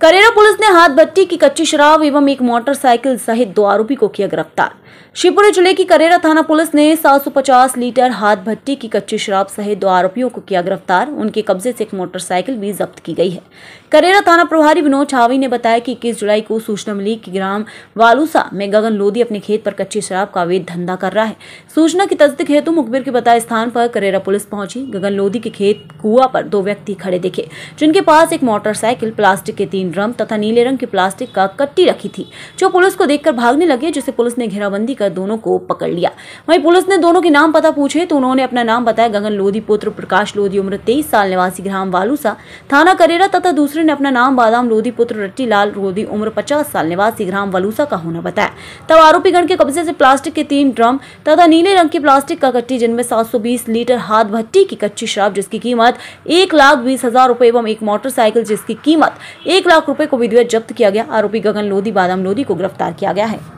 Karera police ने हाथ भट्टी की कच्ची शराब एवं एक मोटरसाइकिल सहित दो आरोपी को किया गिरफ्तार शिवपुरी जिले की करेरा थाना पुलिस ने 750 लीटर हाथ भट्टी की कच्ची शराब सहित दो आरोपियों को किया गिरफ्तार उनके कब्जे से एक मोटरसाइकिल भी जब्त की गई है करेरा थाना प्रभारी विनोद छावी ने बताया कि इक्कीस जुलाई को सूचना मिली कि ग्राम वालूसा में गगन लोधी अपने खेत पर कच्ची शराब का अवैध धंधा कर रहा है सूचना की तस्दीक हेतु मुखबिर के बताए स्थान पर करेरा पुलिस पहुंची गगन लोधी के खेत कुआ पर दो व्यक्ति खड़े दिखे जिनके पास एक मोटरसाइकिल प्लास्टिक के तीन ग्रीन ड्रम तथा नीले रंग की प्लास्टिक का कट्टी रखी थी जो पुलिस को देखकर भागने लगे जिसे पुलिस ने घेराबंदी कर दोनों को पकड़ लिया वही पुलिस ने दोनों के नाम पता पूछे तो उन्होंने अपना नाम बताया गगन लोधी पुत्र प्रकाश लोधी उम्र तेईस साल निवासी ग्राम वालूसा थाना करेरा तथा दूसरे ने अपना नाम बादाम लोधी पुत्र रट्टी लाल लोधी उम्र पचास साल निवासी ग्राम वालूसा का होना बताया तब आरोपीगण के कब्जे से प्लास्टिक के तीन ड्रम तथा नीले रंग की प्लास्टिक का कट्टी जिनमें 720 लीटर हाथ भट्टी की कच्ची शराब जिसकी कीमत एक लाख बीस हजार रूपए एवं एक मोटरसाइकिल जिसकी कीमत एक लाख रुपए को विधिवत जब्त किया गया आरोपी गगन लोधी बादाम लोधी को गिरफ्तार किया गया है